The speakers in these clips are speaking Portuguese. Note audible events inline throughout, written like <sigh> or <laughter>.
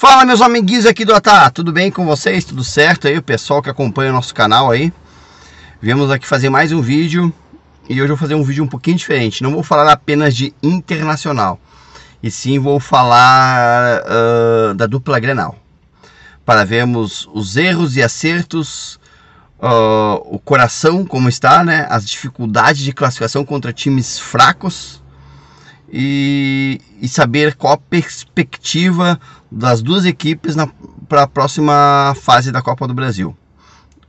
Fala meus amiguinhos aqui do Atá, tudo bem com vocês? Tudo certo aí? O pessoal que acompanha o nosso canal aí Viemos aqui fazer mais um vídeo E hoje eu vou fazer um vídeo um pouquinho diferente Não vou falar apenas de internacional E sim vou falar uh, da dupla Grenal Para vermos os erros e acertos uh, O coração como está, né? As dificuldades de classificação contra times fracos e, e saber qual a perspectiva das duas equipes para a próxima fase da Copa do Brasil.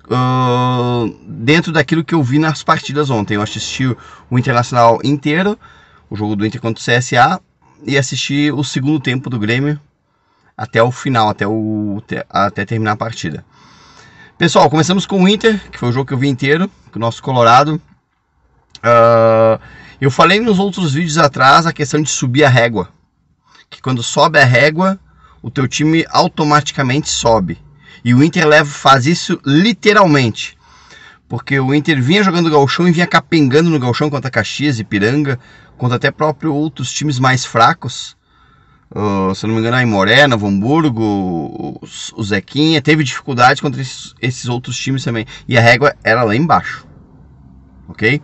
Uh, dentro daquilo que eu vi nas partidas ontem, eu assisti o Internacional inteiro, o jogo do Inter contra o CSA, e assisti o segundo tempo do Grêmio até o final, até, o, até terminar a partida. Pessoal, começamos com o Inter, que foi o jogo que eu vi inteiro, com o nosso Colorado. Uh, eu falei nos outros vídeos atrás a questão de subir a régua. Que quando sobe a régua, o teu time automaticamente sobe. E o Inter leva, faz isso literalmente. Porque o Inter vinha jogando galchão e vinha capengando no galchão contra Caxias, Ipiranga, contra até próprio outros times mais fracos. Uh, se não me engano, a Imoré, Novo Hamburgo, o Zequinha, teve dificuldade contra esses, esses outros times também. E a régua era lá embaixo. Ok?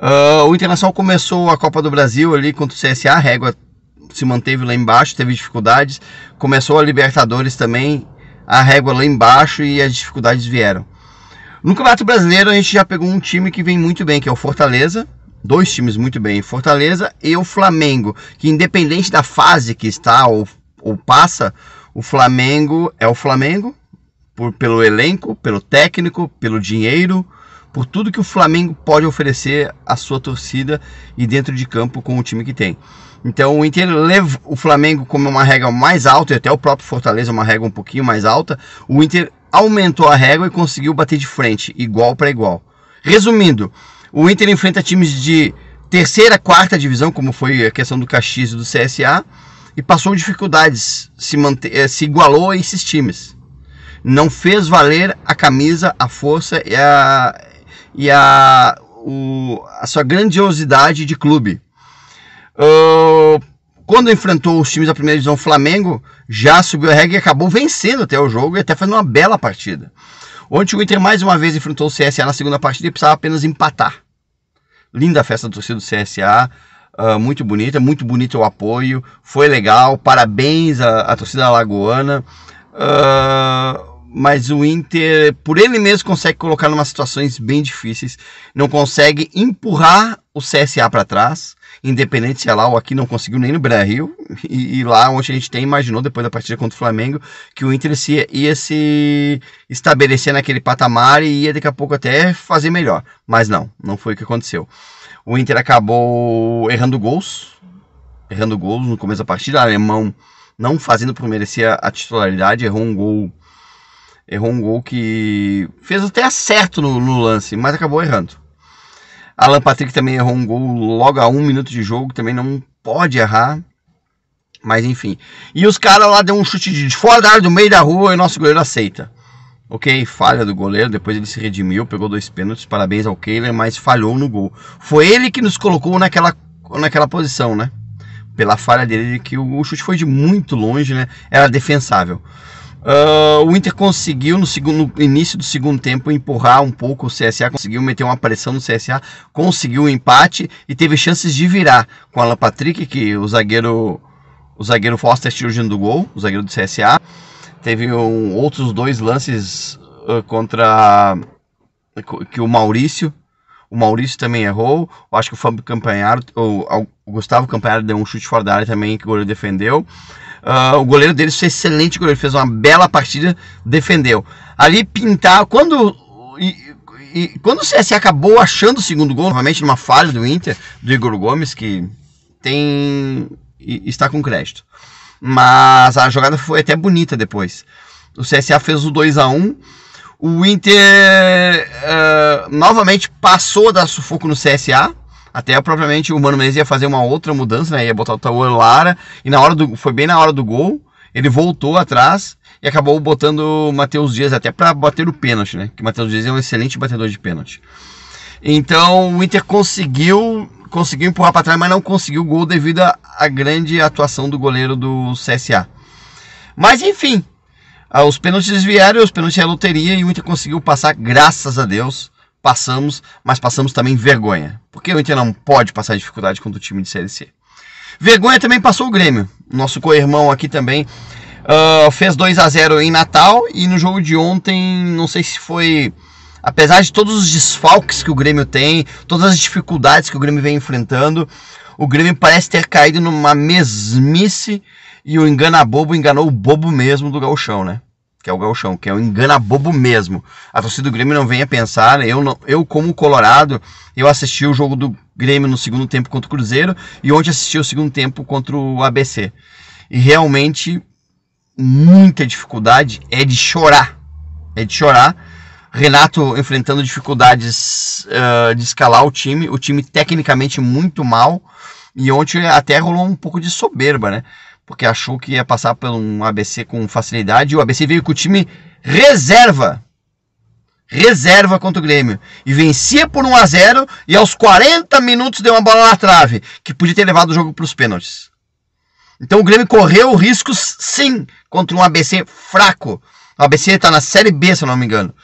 Uh, o Internacional começou a Copa do Brasil ali contra o CSA, a régua se manteve lá embaixo, teve dificuldades. Começou a Libertadores também, a régua lá embaixo e as dificuldades vieram. No Campeonato Brasileiro a gente já pegou um time que vem muito bem, que é o Fortaleza. Dois times muito bem, Fortaleza e o Flamengo, que independente da fase que está ou, ou passa, o Flamengo é o Flamengo por, pelo elenco, pelo técnico, pelo dinheiro, por tudo que o Flamengo pode oferecer à sua torcida e dentro de campo com o time que tem. Então o Inter leva o Flamengo como uma régua mais alta, e até o próprio Fortaleza é uma régua um pouquinho mais alta. O Inter aumentou a régua e conseguiu bater de frente, igual para igual. Resumindo, o Inter enfrenta times de terceira, quarta divisão, como foi a questão do Caxias e do CSA, e passou dificuldades, se, manter, eh, se igualou a esses times. Não fez valer a camisa, a força e a, e a, o, a sua grandiosidade de clube. Uh, quando enfrentou os times da primeira divisão, o Flamengo já subiu a regra e acabou vencendo até o jogo e até fazendo uma bela partida. Ontem o Inter mais uma vez enfrentou o CSA na segunda partida e precisava apenas empatar. Linda a festa do torcida do CSA, uh, ah, muito bonita, muito bonito o apoio, foi legal, parabéns à, à torcida lagoana. Ah, mas o Inter, por ele mesmo, consegue colocar numa situações bem difíceis. Não consegue empurrar o CSA para trás, independente se é lá ou aqui, não conseguiu nem no Brasil. E, e, lá onde a gente tem imaginou, depois da partida contra o Flamengo, que o Inter se, ia se estabelecer naquele patamar e ia daqui a pouco até fazer melhor. Mas não, não foi o que aconteceu. O Inter acabou errando gols, errando gols no começo da partida. O alemão não fazendo por merecer a, a titularidade, errou um gol Errou um gol que fez até acerto no, no lance, mas acabou errando. Alan Patrick também errou um gol logo a um minuto de jogo, também não pode errar. Mas enfim. E os caras lá deu um chute de fora da área, do meio da rua, e nosso goleiro aceita. Ok, falha do goleiro, depois ele se redimiu, pegou dois pênaltis, parabéns ao Kehler, mas falhou no gol. Foi ele que nos colocou naquela, naquela posição, né? Pela falha dele, que o chute foi de muito longe, né? Era defensável. Uh, o Inter conseguiu no, segundo, no início do segundo tempo empurrar um pouco o CSA, conseguiu meter uma pressão no CSA, conseguiu o um empate e teve chances de virar com Alan Patrick, que o zagueiro o zagueiro Foster tirou do gol, o zagueiro do CSA. Teve um, outros dois lances uh, contra que o Maurício o Maurício também errou. Eu acho que o Fábio Campanhar o, o Gustavo Campanhar deu um chute fora da área também que o goleiro defendeu. Uh, o goleiro deles foi excelente, goleiro fez uma bela partida, defendeu. Ali pintar, quando e, e, quando o CSA acabou achando o segundo gol, novamente numa falha do Inter, do Igor Gomes, que tem e, está com crédito. Mas a jogada foi até bonita depois. O CSA fez o 2 a 1 o Inter uh, novamente passou da sufoco no CSA, até provavelmente o Mano Menezes ia fazer uma outra mudança, né? Ia botar o Taúl Lara. E na hora do. Foi bem na hora do gol. Ele voltou atrás e acabou botando o Matheus Dias até para bater o pênalti, né? Que o Matheus Dias é um excelente batedor de pênalti. Então o Inter conseguiu conseguiu empurrar para trás, mas não conseguiu o gol devido à grande atuação do goleiro do CSA. Mas enfim, ah, os pênaltis vieram, os pênaltis é loteria e o Inter conseguiu passar, graças a Deus passamos, mas passamos também vergonha. Porque o Inter não pode passar dificuldade contra o time de Série C. Vergonha também passou o Grêmio. Nosso co-irmão aqui também uh, fez 2 a 0 em Natal e no jogo de ontem, não sei se foi. Apesar de todos os desfalques que o Grêmio tem, todas as dificuldades que o Grêmio vem enfrentando, o Grêmio parece ter caído numa mesmice e o engana bobo enganou o bobo mesmo do galchão, né? que é o gauchão, que é um engana bobo mesmo. A torcida do Grêmio não venha pensar, né? eu, não, eu como Colorado, eu assisti o jogo do Grêmio no segundo tempo contra o Cruzeiro e ontem assisti o segundo tempo contra o ABC. E realmente muita dificuldade é de chorar. É de chorar. Renato enfrentando dificuldades uh, de escalar o time, o time tecnicamente muito mal. E ontem até rolou um pouco de soberba, né? porque achou que ia passar por um ABC com facilidade. E o ABC veio com o time reserva. Reserva contra o Grêmio. E vencia por 1 a 0 e aos 40 minutos deu uma bola na trave, que podia ter levado o jogo para os pênaltis. Então o Grêmio correu riscos, sim, contra um ABC fraco. O ABC está na Série B, se eu não me engano.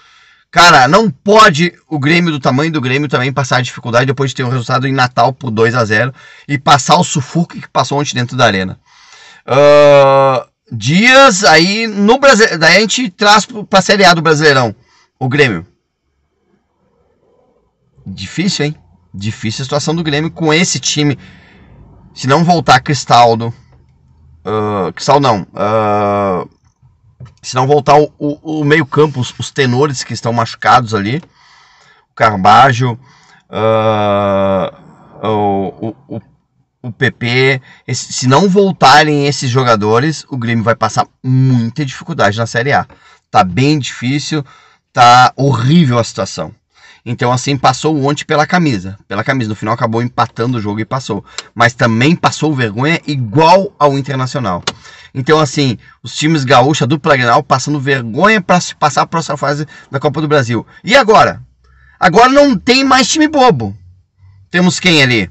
Cara, não pode o Grêmio do tamanho do Grêmio também passar a dificuldade depois de ter um resultado em Natal por 2 a 0 e passar o sufoco que passou ontem dentro da arena. Uh, Dias, aí no Brasil, daí a gente traz pra Série A do Brasileirão o Grêmio. Difícil, hein? Difícil a situação do Grêmio com esse time. Se não voltar Cristaldo. Uh, não. Uh, se não voltar o, o, o meio-campo, os, os, tenores que estão machucados ali. O Carbajo. Uh, o, o, o PP, se não voltarem esses jogadores, o Grêmio vai passar muita dificuldade na Série A. Tá bem difícil, tá horrível a situação. Então, assim, passou ontem pela camisa. Pela camisa. No final acabou empatando o jogo e passou. Mas também passou vergonha igual ao Internacional. Então, assim, os times gaúcha do Grenal passando vergonha para se passar a próxima fase da Copa do Brasil. E agora? Agora não tem mais time bobo. Temos quem ali?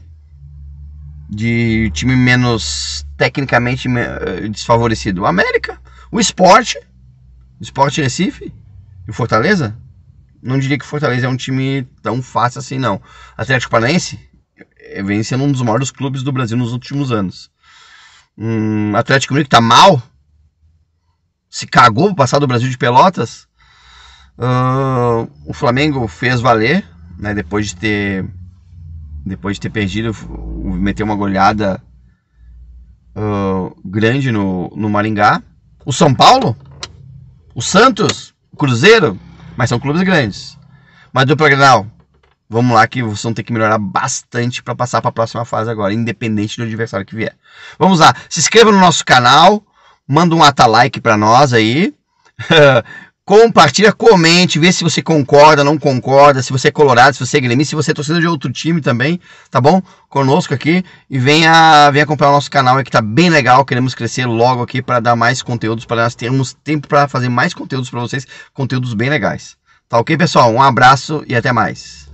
de time menos tecnicamente eh, desfavorecido? O América, o esporte, o esporte Recife e o Fortaleza? Não diria que o Fortaleza é um time tão fácil assim, não. Atlético Paranaense eh, vem sendo um dos maiores clubes do Brasil nos últimos anos. Hum, Atlético Mineiro que tá mal, se cagou pro passar do Brasil de Pelotas. Uh, o Flamengo fez valer, né, depois de ter depois de ter perdido meteu uma goleada uh, grande no, no Maringá. O São Paulo, o Santos, o Cruzeiro, mas são clubes grandes. Mas do Grenal, vamos lá que vocês vão ter que melhorar bastante para passar para a próxima fase agora, independente do adversário que vier. Vamos lá, se inscreva no nosso canal, manda um ata like para nós aí. <laughs> compartilha, comente, vê se você concorda, não concorda, se você é colorado, se você é gremista, se você é torcedor de outro time também, tá bom? Conosco aqui e venha, venha acompanhar o nosso canal é que tá bem legal, queremos crescer logo aqui para dar mais conteúdos para nós termos tempo para fazer mais conteúdos para vocês, conteúdos bem legais. Tá OK, pessoal? Um abraço e até mais.